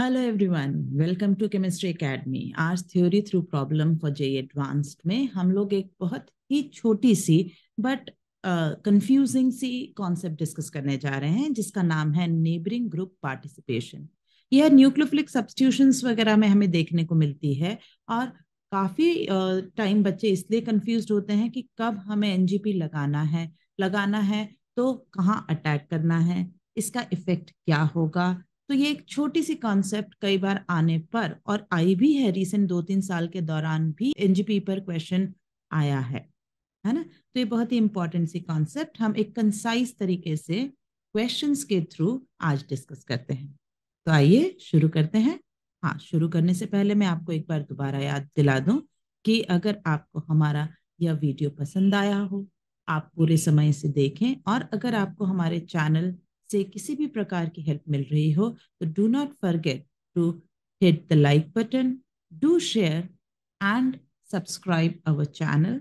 Hello everyone welcome to chemistry academy आज theory through problem for J advanced में हम लोग एक बहुत ही छोटी सी बट कंफ्यूजिंग सी कॉन्सेप्ट डिस्कस करने जा रहे हैं जिसका नाम है नेबरिंग ग्रुप पार्टिसिपेशन यह न्यूक्लोफ्लिक सब्सटीट्यूशंस वगैरह में हमें देखने को मिलती है और काफ़ी टाइम uh, बच्चे इसलिए कंफ्यूज होते हैं कि कब हमें एन लगाना है लगाना है तो कहाँ अटैक करना है इसका इफेक्ट क्या होगा तो ये एक छोटी सी कॉन्सेप्ट कई बार आने पर और आई भी है रिसेंट दो तीन साल के दौरान भी एनजीपी पर क्वेश्चन आया है है ना तो ये बहुत ही इंपॉर्टेंट सी कॉन्सेप्ट हम एक कंसाइज तरीके से क्वेश्चन के थ्रू आज डिस्कस करते हैं तो आइए शुरू करते हैं हाँ शुरू करने से पहले मैं आपको एक बार दोबारा याद दिला दूं कि अगर आपको हमारा यह वीडियो पसंद आया हो आप पूरे समय से देखें और अगर आपको हमारे चैनल से किसी भी प्रकार की हेल्प मिल रही हो तो do not forget to hit the like button do share and subscribe our channel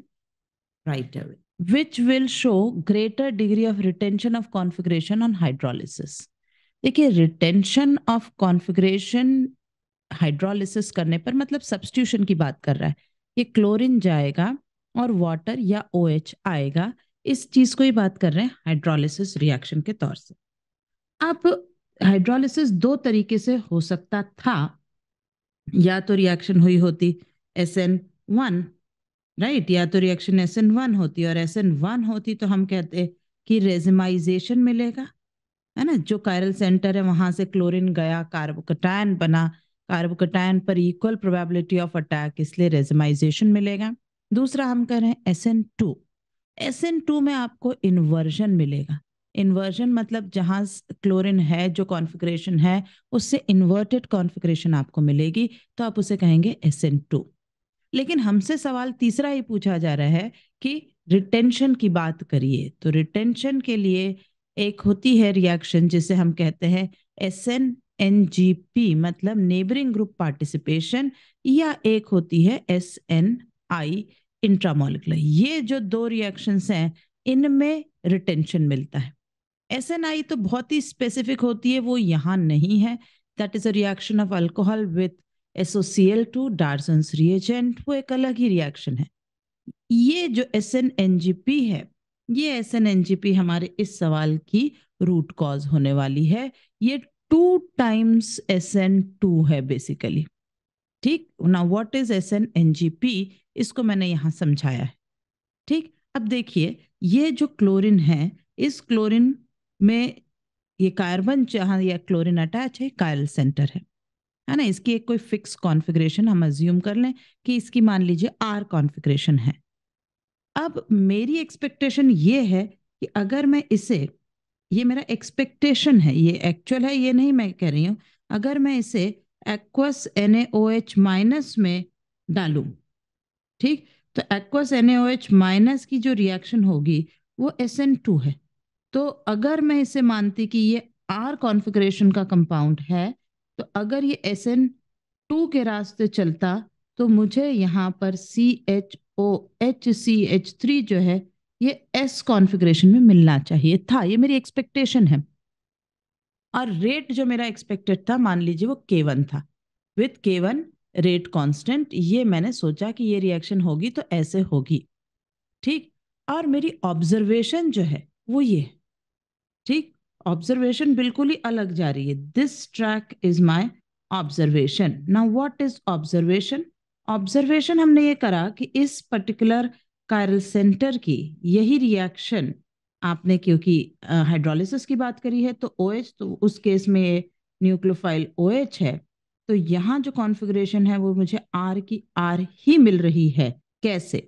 right away which will show greater degree of retention of configuration on hydrolysis देखिए रिटेंशन ऑफ कॉन्फिग्रेशन हाइड्रोलिसिस करने पर मतलब substitution की बात कर रहा है ये क्लोरीन जाएगा और वाटर या ओएच OH आएगा इस चीज को ही बात कर रहे हैं हाइड्रोलिसिस रिएक्शन के तौर से अब हाइड्रोलिसिस दो तरीके से हो सकता था या तो रिएक्शन हुई होती एस एन वन राइट या तो रिएक्शन एस एन वन होती और एस एन वन होती तो हम कहते कि रेजमाइजेशन मिलेगा है ना जो कायरल सेंटर है वहां से क्लोरीन गया कार्बोकटायन बना कार्बोकटायन पर इक्वल प्रोबेबिलिटी ऑफ अटैक इसलिए रेजमाइजेशन मिलेगा दूसरा हम कह रहे हैं S N two S N two में आपको इन्वर्जन मिलेगा इन्वर्जन मतलब जहाँ क्लोरिन है जो कॉन्फ़िगरेशन है उससे इन्वर्टेड कॉन्फ़िगरेशन आपको मिलेगी तो आप उसे कहेंगे एस एन टू लेकिन हमसे सवाल तीसरा ही पूछा जा रहा है कि रिटेंशन की बात करिए तो रिटेंशन के लिए एक होती है रिएक्शन जिसे हम कहते हैं S N N G P मतलब नेबरिंग ग्रुप पार्टिसिपेशन या एक होती है एस एन आई इंट्रामोलिकुलर ये जो दो रिएक्शंस हैं इनमें रिटेंशन मिलता है एस एन आई तो बहुत ही स्पेसिफिक होती है वो यहाँ नहीं है that is a reaction of alcohol with SOCl two Darzens reagent वो एक अलग ही रिएक्शन है ये जो S N N G P है ये एस हमारे इस सवाल की रूट कॉज होने वाली है ये two times S N two है बेसिकली ठीक ना what is S N N G P इसको मैंने यहाँ समझाया है ठीक अब देखिए ये जो क्लोरिन है इस क्लोरिन में ये कार्बन जहाँ या क्लोरिन अटैच है कायल सेंटर है है ना इसकी एक कोई फिक्स कॉन्फ़िगरेशन हम अज्यूम कर लें कि इसकी मान लीजिए आर कॉन्फ़िगरेशन है अब मेरी एक्सपेक्टेशन ये है कि अगर मैं इसे ये मेरा एक्सपेक्टेशन है ये एक्चुअल है ये नहीं मैं कह रही हूँ अगर मैं इसे एक्वस एन एच माइनस में डालूँ ठीक तो एक्वस एन एच माइनस की जो रिएक्शन होगी वो एस एन टू है तो अगर मैं इसे मानती कि ये आर कॉन्फ़िगरेशन का कंपाउंड है तो अगर ये एस एन टू के रास्ते चलता तो मुझे यहाँ पर C H O H C H three जो है ये एस कॉन्फ़िगरेशन में मिलना चाहिए था ये मेरी एक्सपेक्टेशन है और रेट जो मेरा एक्सपेक्टेड था मान लीजिए वो के वन था विथ के वन रेट कॉन्स्टेंट ये मैंने सोचा कि ये रिएक्शन होगी तो ऐसे होगी ठीक और मेरी ऑब्जर्वेशन जो है वो ये है ठीक ऑब्जर्वेशन बिल्कुल ही अलग जा रही है this track is my observation ना वॉट इज ऑब्जर्वेशन ऑब्जर्वेशन हमने ये करा कि इस पर्टिकुलर कायरल सेंटर की यही रिएक्शन आपने क्योंकि हाइड्रोलिसिस की बात करी है तो ओ OH, तो उस केस में ये ओ OH है तो यहाँ जो कॉन्फ़िगरेशन है वो मुझे आर की आर ही मिल रही है कैसे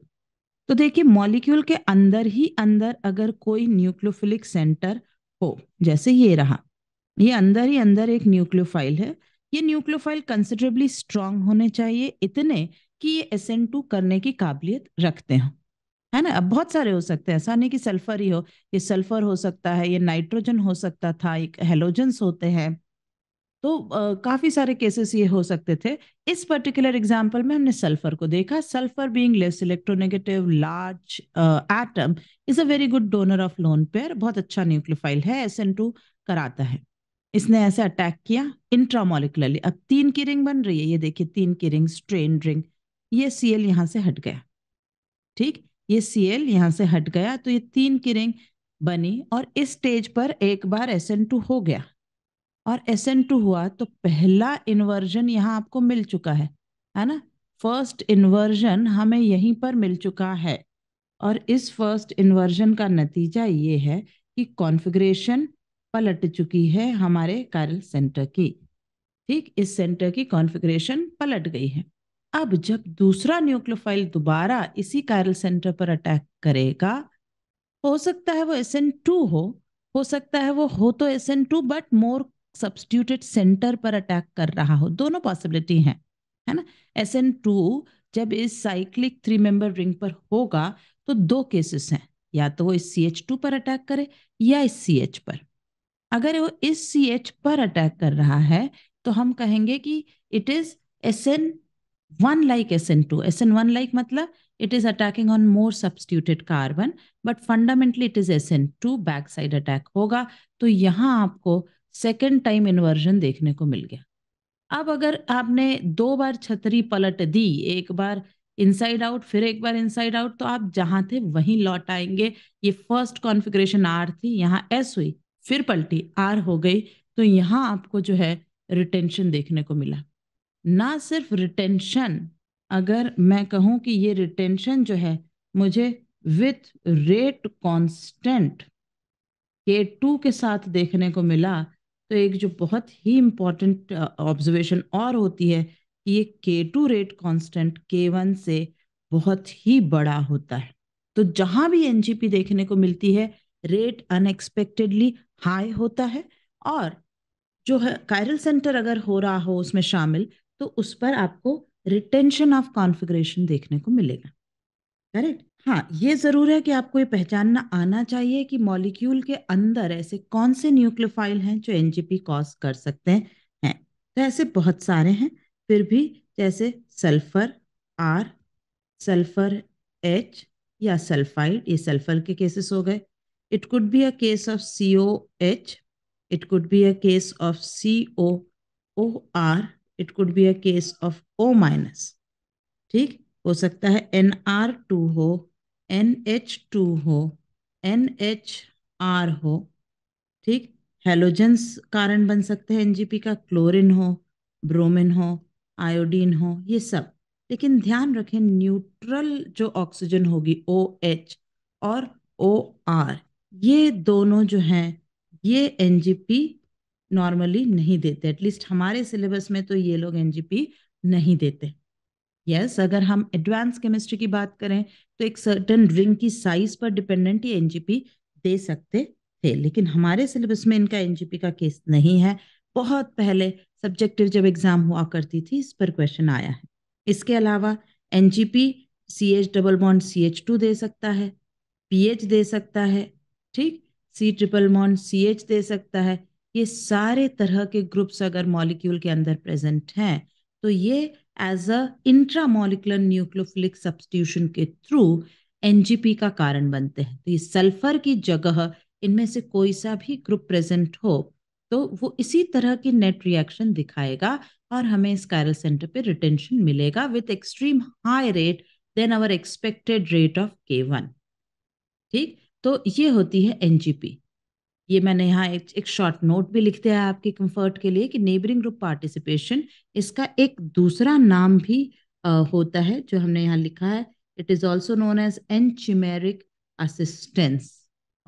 तो देखिए मॉलिक्यूल के अंदर ही अंदर अगर कोई न्यूक्लोफिलिक सेंटर हो जैसे ये रहा ये अंदर ही अंदर एक न्यूक्लियोफाइल है ये न्यूक्लियोफाइल कंसिडरेबली स्ट्रांग होने चाहिए इतने कि ये एस करने की काबिलियत रखते हैं है ना अब बहुत सारे हो सकते हैं ऐसा नहीं कि सल्फर ही हो ये सल्फर हो सकता है ये नाइट्रोजन हो सकता था एक हेलोजन्स होते हैं तो आ, काफी सारे केसेस ये हो सकते थे इस पर्टिकुलर एग्जाम्पल में हमने सल्फर को देखा sulphur being less electronegative large atom is a very good donor of lone pair बहुत अच्छा न्यूक्लियोफाइल है एस एन टू कराता है इसने ऐसे अटैक किया इंट्रामोलिकुलरली अब तीन की रिंग बन रही है ये देखिए तीन की रिंग स्ट्रेन रिंग ये सी एल यहाँ से हट गया ठीक ये सी एल यहाँ से हट गया तो ये तीन की रिंग बनी और इस स्टेज पर एक बार एस एन टू हो गया और एस एन टू हुआ तो पहला इन्वर्जन यहाँ आपको मिल चुका है है ना फर्स्ट इन्वर्जन हमें यहीं पर मिल चुका है और इस फर्स्ट इन्वर्जन का नतीजा ये है कि कॉन्फ़िगरेशन पलट चुकी है हमारे कार्य सेंटर की ठीक इस सेंटर की कॉन्फ़िगरेशन पलट गई है अब जब दूसरा न्यूक्लोफाइल दोबारा इसी कायरल सेंटर पर अटैक करेगा हो सकता है वो एस एन टू हो हो सकता है वो हो तो S N two but more substituted centre पर अटैक कर रहा हो दोनों पॉसिबिलिटी हैं है ना एस एन टू जब इस साइक्लिक थ्री मेंबर रिंग पर होगा तो दो केसेस हैं या तो वो इस सी एच टू पर अटैक करे या इस सी एच पर अगर वो इस सी एच पर अटैक कर रहा है तो हम कहेंगे कि it is S N one like S N two S N one like मतलब it is attacking on more substituted carbon but fundamentally it is S N two back side attack होगा तो यहाँ आपको सेकेंड टाइम इन्वर्जन देखने को मिल गया अब अगर आपने दो बार छतरी पलट दी एक बार इनसाइड आउट फिर एक बार इनसाइड आउट तो आप जहां थे वहीं लौट आएंगे ये फर्स्ट कॉन्फ़िगरेशन आर थी यहाँ एस हुई फिर पलटी आर हो गई तो यहाँ आपको जो है रिटेंशन देखने को मिला ना सिर्फ रिटेंशन अगर मैं कहूँ कि ये रिटेंशन जो है मुझे with rate constant K two K साथ देखने को मिला तो एक जो बहुत ही इम्पॉर्टेंट ऑब्जर्वेशन और होती है कि ये K two rate constant K one से बहुत ही बड़ा होता है तो जहां भी एनजीपी देखने को मिलती है रेट अनएक्सपेक्टेडली हाई होता है और जो है कायरल सेंटर अगर हो रहा हो उसमें शामिल तो उस पर आपको रिटेंशन ऑफ कॉन्फ़िगरेशन देखने को मिलेगा करेक्ट हाँ, ये ज़रूर है कि आपको ये पहचानना आना चाहिए कि मॉलिक्यूल के अंदर ऐसे कौन से न्यूक्लियोफाइल हैं जो एनजीपी कॉज कर सकते हैं हैं तो ऐसे बहुत सारे हैं फिर भी जैसे सल्फर आर सल्फर एच या सल्फाइड ये सल्फर के केसेस हो गए it could be a case of C O H it could be a case of C O O R it could be a case of O minus ठीक हो सकता है N R two हो N H two हो N H R हो ठीक halogens कारण बन सकते हैं एनजीपी का क्लोरीन हो ब्रोमिन हो आयोडीन हो ये सब लेकिन ध्यान रखें न्यूट्रल जो ऑक्सीजन होगी ओ एच और ओ आर ये दोनों जो हैं ये एन नॉर्मली नहीं देते एटलीस्ट हमारे सिलेबस में तो ये लोग एन नहीं देते यस yes, अगर हम एडवांस केमिस्ट्री की बात करें तो एक सर्टन रिंग की साइज पर डिपेंडेंट ये एनजीपी दे सकते थे लेकिन हमारे सिलेबस में इनका एनजीपी का केस नहीं है बहुत पहले सब्जेक्टिव जब एग्जाम हुआ करती थी इस पर क्वेश्चन आया है इसके अलावा NGP C H double bond C H two दे सकता है पी एच दे सकता है ठीक C triple bond C H दे सकता है ये सारे तरह के ग्रुप्स अगर मॉलिक्यूल के अंदर प्रेजेंट हैं तो ये as a intramolecular nucleophilic substitution के थ्रू एनजीपी का कारण बनते हैं तो ये सल्फर की जगह इनमें से कोई सा भी ग्रुप प्रेजेंट हो तो वो इसी तरह की नेट रिएक्शन दिखाएगा और हमें स्कायरल सेंटर पे रिटेंशन मिलेगा with extreme high rate then our expected rate of K one ठीक तो ये होती है एनजीपी ये मैंने यहाँ एक, एक शॉर्ट नोट भी लिख दिया है आपके कंफर्ट के लिए कि नेबरिंग ग्रुप पार्टिसिपेशन इसका एक दूसरा नाम भी आ, होता है जो हमने यहाँ लिखा है it is also known as anchimeric assistance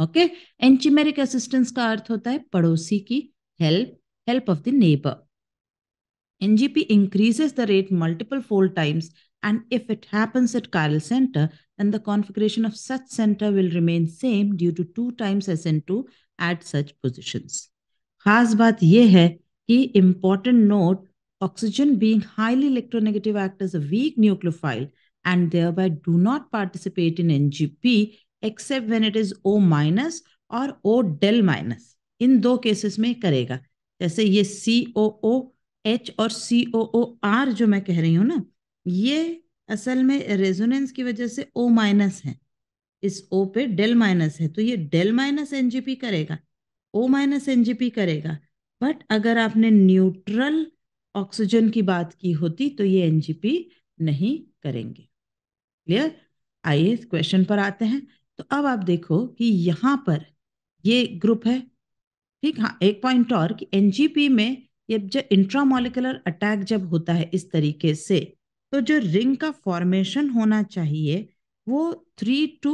okay anchimeric assistance का अर्थ होता है पड़ोसी की help help of the neighbour NGP increases the rate multiple fold times and if it happens at chiral center, then the configuration of such center will remain same due to 2 times SN2 at such position खास बात यह है कि important note oxygen being highly electronegative act is a nucleophile and thereby do not participate in N G P except when it is O minus और O del minus इन दो cases में करेगा जैसे ये सी ओ ओ एच और सी O O are जो मैं कह रही हूँ ना ये असल में रेजोनेंस की वजह से ओ माइनस है इस ओ पे डेल माइनस है तो ये डेल माइनस एनजीपी करेगा ओ माइनस एनजीपी करेगा बट अगर आपने न्यूट्रल ऑक्सीजन की बात की होती तो ये एनजीपी नहीं करेंगे क्लियर आइए क्वेश्चन पर आते हैं तो अब आप देखो कि यहाँ पर ये ग्रुप है ठीक हाँ एक पॉइंट और कि एनजीपी में ये जब इंट्रामोलिकुलर अटैक जब होता है इस तरीके से तो जो रिंग का फॉर्मेशन होना चाहिए वो three two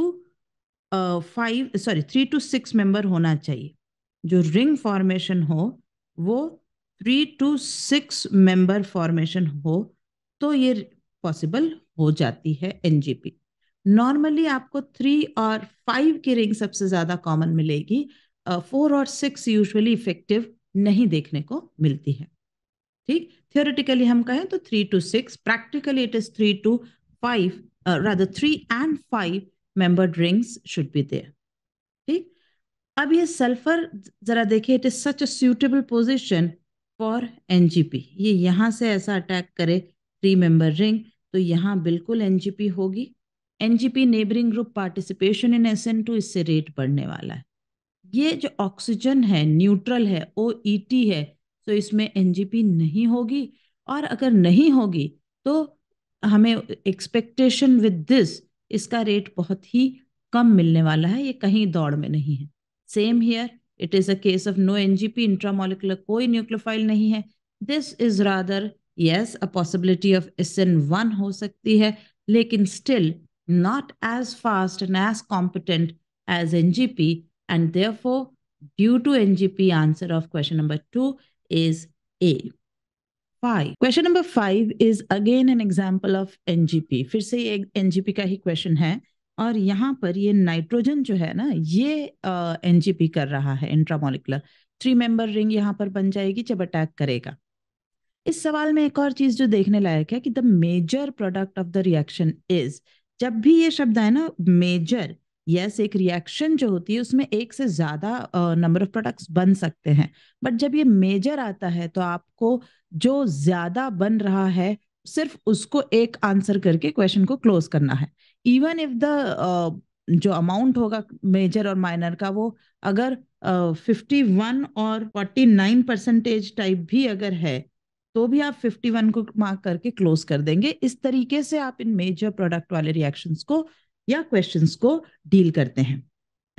five sorry three two six member होना चाहिए जो रिंग फॉर्मेशन हो वो three two six member formation हो तो ये पॉसिबल हो जाती है एनजीपी नॉर्मली आपको थ्री और फाइव की रिंग सबसे ज्यादा कॉमन मिलेगी फोर uh, और सिक्स यूजुअली इफेक्टिव नहीं देखने को मिलती है ठीक थियोरिटिकली हम कहें तो three two six practically it is three two five uh, rather three and five membered rings should be there. ठीक अब ये सल्फर जरा देखिए it is such a suitable position for NGP ये यहाँ से ऐसा अटैक करे थ्री मेंबर रिंग तो यहाँ बिल्कुल एनजीपी होगी NGP neighbouring group participation in S N two इससे रेट बढ़ने वाला है ये जो ऑक्सीजन है न्यूट्रल है ओ ई टी है तो इसमें एनजीपी नहीं होगी और अगर नहीं होगी तो हमें एक्सपेक्टेशन विद दिस इसका रेट बहुत ही कम मिलने वाला है ये कहीं दौड़ में नहीं है same here it is a case of no NGP intramolecular कोई न्यूक्लियोफाइल नहीं है this is rather yes a possibility of S N one हो सकती है लेकिन still not as fast and as competent as N G P and therefore due to N G P answer of question number two is A five question number five is again an example of NGP फिर से एक NGP का ही question है और यहाँ पर ये nitrogen जो है ना ये एनजीपी uh, कर रहा है इंट्रामोलिकुलर थ्री मेंबर रिंग यहाँ पर बन जाएगी जब अटैक करेगा इस सवाल में एक और चीज जो देखने लायक है कि the major product of the reaction is जब भी ये शब्द है ना मेजर यस एक रिएक्शन जो होती है उसमें एक से ज़्यादा नंबर ऑफ प्रोडक्ट्स बन सकते हैं बट जब ये मेजर आता है तो आपको जो ज़्यादा बन रहा है सिर्फ उसको एक आंसर करके क्वेश्चन को क्लोज करना है इवन इफ द जो अमाउंट होगा मेजर और माइनर का वो अगर फिफ्टी uh, वन और फोर्टी नाइन परसेंटेज टाइप भी अगर है तो भी आप फिफ्टी वन को मार्क करके क्लोज कर देंगे इस तरीके से आप इन मेजर प्रोडक्ट वाले रिएक्शंस को या क्वेश्चंस को डील करते हैं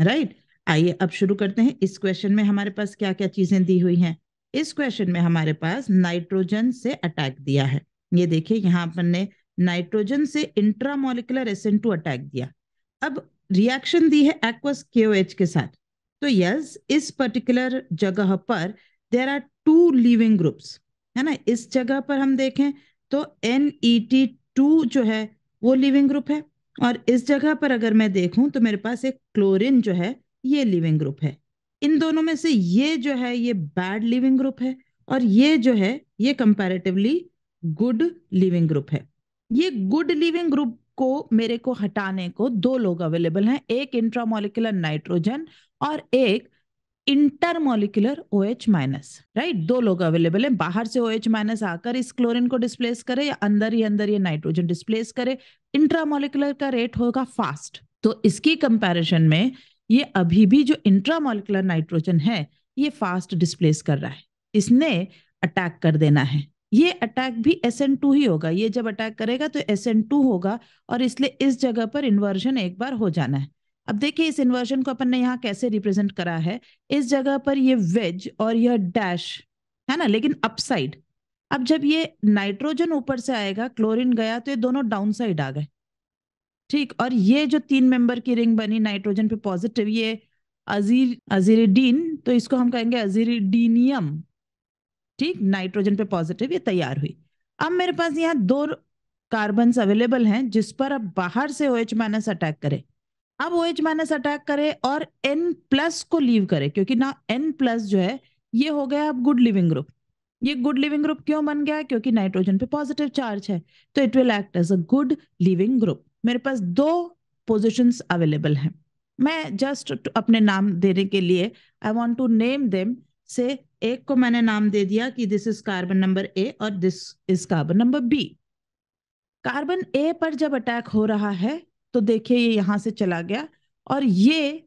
राइट आइए अब शुरू करते हैं इस क्वेश्चन में हमारे पास क्या क्या चीजें दी हुई हैं इस क्वेश्चन में हमारे पास नाइट्रोजन से अटैक दिया है ये देखिए यहाँ अपन ने नाइट्रोजन से इंट्रामोलिकुलर एसन टू अटैक दिया अब रिएक्शन दी है एक्वस एच के साथ तो यस इस पर्टिकुलर जगह पर there are two leaving groups है ना इस जगह पर हम देखें तो एन ई टी टू जो है वो लिविंग ग्रुप है और इस जगह पर अगर मैं देखूं तो मेरे पास एक क्लोरिन जो है ये लिविंग ग्रुप है इन दोनों में से ये जो है ये बैड लिविंग ग्रुप है और ये जो है ये कंपेरेटिवली गुड लिविंग ग्रुप है ये गुड लिविंग ग्रुप को मेरे को हटाने को दो लोग अवेलेबल हैं एक इंट्रामोलिकुलर नाइट्रोजन और एक inter intermolecular O H minus right दो लोग अवेलेबल हैं बाहर से ओ एच माइनस आकर इस क्लोरीन को डिस्प्लेस करे या अंदर ही अंदर ये नाइट्रोजन डिस्प्लेस करे इंट्रा इंट्रामोलिकुलर का रेट होगा फास्ट तो इसकी कंपेरिजन में ये अभी भी जो इंट्रा इंट्रामोलिकुलर नाइट्रोजन है ये फास्ट डिस्प्लेस कर रहा है इसने अटैक कर देना है ये अटैक भी एस एन टू ही होगा ये जब अटैक करेगा तो एस एन टू होगा और इसलिए इस जगह पर इन्वर्जन एक बार हो जाना है अब देखिए इस इन्वर्जन को अपन ने यहाँ कैसे रिप्रेजेंट करा है इस जगह पर ये वेज और यह डैश है ना लेकिन अपसाइड अब जब ये नाइट्रोजन ऊपर से आएगा क्लोरीन गया तो ये दोनों डाउन साइड आ गए ठीक और ये जो तीन मेंबर की रिंग बनी नाइट्रोजन पे पॉजिटिव ये अजीर अजीरिडीन तो इसको हम कहेंगे अजीरिडीनियम ठीक नाइट्रोजन पे पॉजिटिव ये तैयार हुई अब मेरे पास यहाँ दो कार्बन अवेलेबल हैं जिस पर अब बाहर से ओ एच माइनस अटैक करे अब ओ एच माइनस अटैक करे और एन प्लस को लीव करे क्योंकि ना एन प्लस जो है ये हो गया अब गुड लिविंग ग्रुप ये गुड लिविंग ग्रुप क्यों बन गया क्योंकि नाइट्रोजन पे पॉजिटिव चार्ज है तो it will act as a good leaving group मेरे पास दो पोजिशन अवेलेबल हैं मैं जस्ट अपने नाम देने के लिए I want to name them से एक को मैंने नाम दे दिया कि this is carbon number A और this is carbon number B carbon A पर जब अटैक हो रहा है तो देखिए ये यहां से चला गया और ये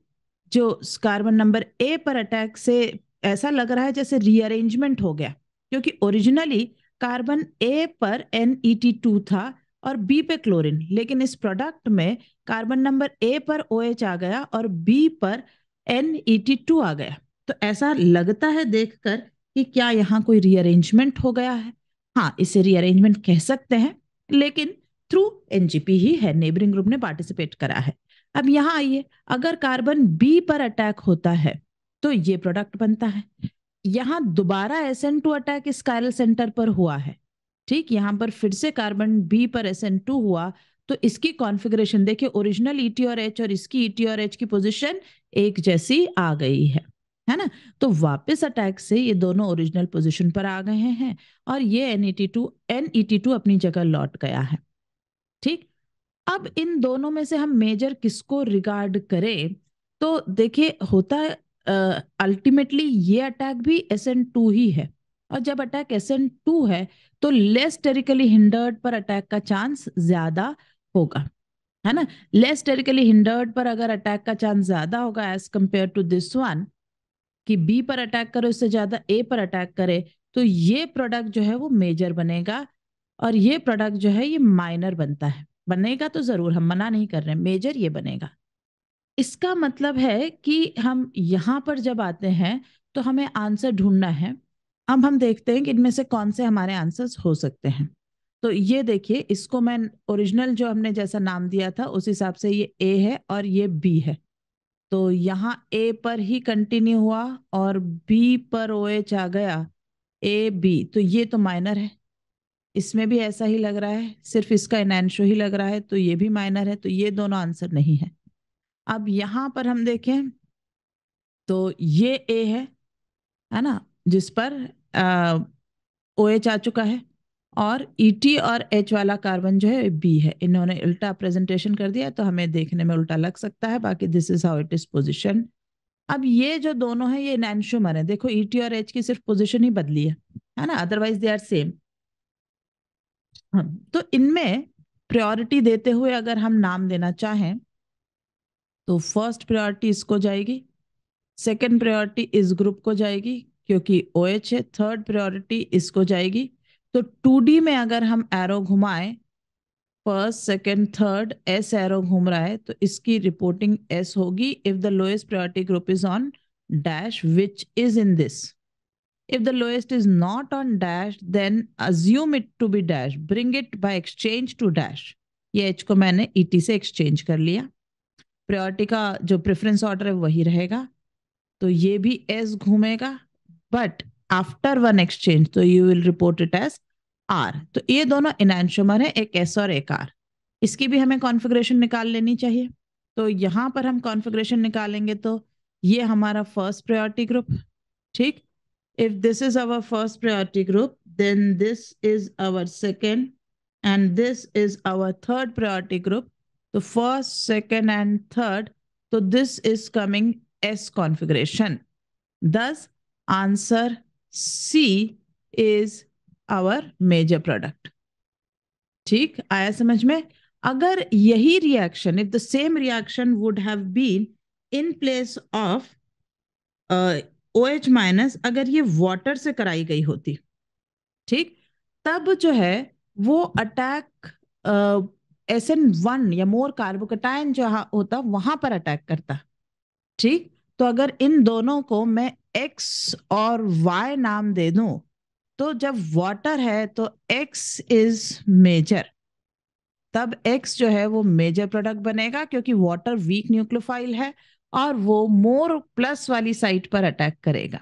जो कार्बन नंबर ए पर अटैक से ऐसा लग रहा है जैसे रीअरेंजमेंट हो गया क्योंकि ओरिजिनली कार्बन ए पर एन ई टी टू था और बी पे क्लोरीन लेकिन इस प्रोडक्ट में कार्बन नंबर ए पर ओ OH आ गया और बी पर एन ई टी टू आ गया तो ऐसा लगता है देखकर कि क्या यहाँ कोई रीअरेंजमेंट हो गया है हाँ इसे रीअरेंजमेंट कह सकते हैं लेकिन थ्रू एनजीपी ही है नेबरिंग ग्रुप ने पार्टिसिपेट करा है अब यहां आइए अगर कार्बन बी पर अटैक होता है तो ये प्रोडक्ट बनता है यहां दोबारा एस एन टू अटैक इस कायरल सेंटर पर हुआ है ठीक यहां पर फिर से कार्बन बी पर एस एन टू हुआ तो इसकी कॉन्फ़िगरेशन देखिए ओरिजिनल ईटी e और एच और इसकी ईटी e और एच की पोजीशन एक जैसी आ गई है है ना तो वापस अटैक से ये दोनों ओरिजिनल पोजीशन पर आ गए हैं और ये N two N E T two अपनी जगह लौट गया है ठीक अब इन दोनों में से हम मेजर किसको रिगार्ड करें तो देखिए होता है अल्टीमेटली ये अटैक भी एस एन टू ही है और जब अटैक एस एन टू है तो लेस टेरिकली हिंडर्ड पर अटैक का चांस ज्यादा होगा है ना लेस टेरिकली हिंडर्ड पर अगर अटैक का चांस ज्यादा होगा as compared to this one कि बी पर अटैक करे उससे ज्यादा ए पर अटैक करे तो ये प्रोडक्ट जो है वो मेजर बनेगा और ये प्रोडक्ट जो है ये माइनर बनता है बनेगा तो ज़रूर हम मना नहीं कर रहे मेजर ये बनेगा इसका मतलब है कि हम यहाँ पर जब आते हैं तो हमें आंसर ढूंढना है अब हम देखते हैं कि इनमें से कौन से हमारे आंसर्स हो सकते हैं तो ये देखिए इसको मैं ओरिजिनल जो हमने जैसा नाम दिया था उस हिसाब से ये ए है और ये बी है तो यहाँ ए पर ही कंटिन्यू हुआ और बी पर ओ एच आ गया ए बी तो ये तो माइनर है इसमें भी ऐसा ही लग रहा है सिर्फ इसका इनैंशो ही लग रहा है तो ये भी माइनर है तो ये दोनों आंसर नहीं है अब यहाँ पर हम देखें तो ये ए है है ना जिस पर ओ एच आ चुका है और ई e टी और एच वाला कार्बन जो है बी है इन्होंने उल्टा प्रेजेंटेशन कर दिया तो हमें देखने में उल्टा लग सकता है बाकी this is how it is position अब ये जो दोनों है ये नैनशुमर है देखो ई e टी और एच की सिर्फ पोजिशन ही बदली है है ना अदरवाइज दे आर सेम हाँ, तो इनमें प्रायोरिटी देते हुए अगर हम नाम देना चाहें तो फर्स्ट प्रायोरिटी इसको जाएगी सेकेंड प्रायोरिटी इस ग्रुप को जाएगी क्योंकि ओ OH है थर्ड प्रायोरिटी इसको जाएगी तो टू डी में अगर हम एरो घुमाएं first second third S arrow घूम रहा है तो इसकी रिपोर्टिंग एस होगी if the lowest priority group is on dash which is in this If the lowest is not on dash, then assume it to be dash. Bring it by exchange to dash. ये H को मैंने E e T से exchange कर लिया priority का जो preference order है वही रहेगा तो ये भी एस घूमेगा बट आफ्टर वन एक्सचेंज तो you will report it as R तो ये दोनों इनैंशमर है एक एस और एक आर इसकी भी हमें कॉन्फ़िगरेशन निकाल लेनी चाहिए तो यहाँ पर हम कॉन्फ़िगरेशन निकालेंगे तो ये हमारा फर्स्ट प्रायोरिटी ग्रुप ठीक if this is our first priority group, then this is our second, and this is our third priority group. The first, second, and third. So this is coming S configuration. Thus, answer C is our major product. ठीक आया समझ में अगर यही if the same reaction would have been in place of, of uh, O H minus अगर ये water से कराई गई होती ठीक तब जो है वो अटैक एस एन वन या मोर कार्बोकटाइन जो होता वहां पर अटैक करता ठीक तो अगर इन दोनों को मैं एक्स और वाई नाम दे दूं तो जब वाटर है तो एक्स इज मेजर तब एक्स जो है वो मेजर प्रोडक्ट बनेगा क्योंकि वाटर वीक न्यूक्लोफाइल है और वो मोर प्लस वाली साइट पर अटैक करेगा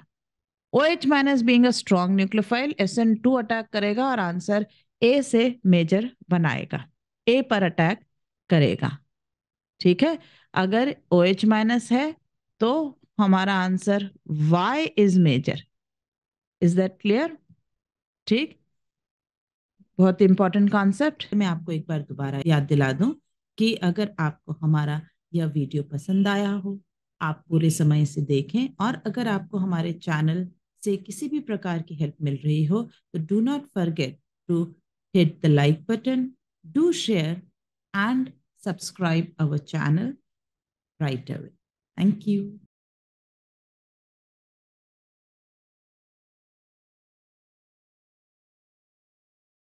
O H minus being strong nucleophile S N two attack करेगा और आंसर ए से मेजर बनाएगा ए पर अटैक करेगा ठीक है अगर ओ एच माइनस है तो हमारा answer Y is major is that clear ठीक बहुत इंपॉर्टेंट कॉन्सेप्ट मैं आपको एक बार दोबारा याद दिला दूं कि अगर आपको हमारा यह वीडियो पसंद आया हो आप पूरे समय से देखें और अगर आपको हमारे चैनल से किसी भी प्रकार की हेल्प मिल रही हो तो do not forget to hit the like button do share and subscribe our channel right away thank you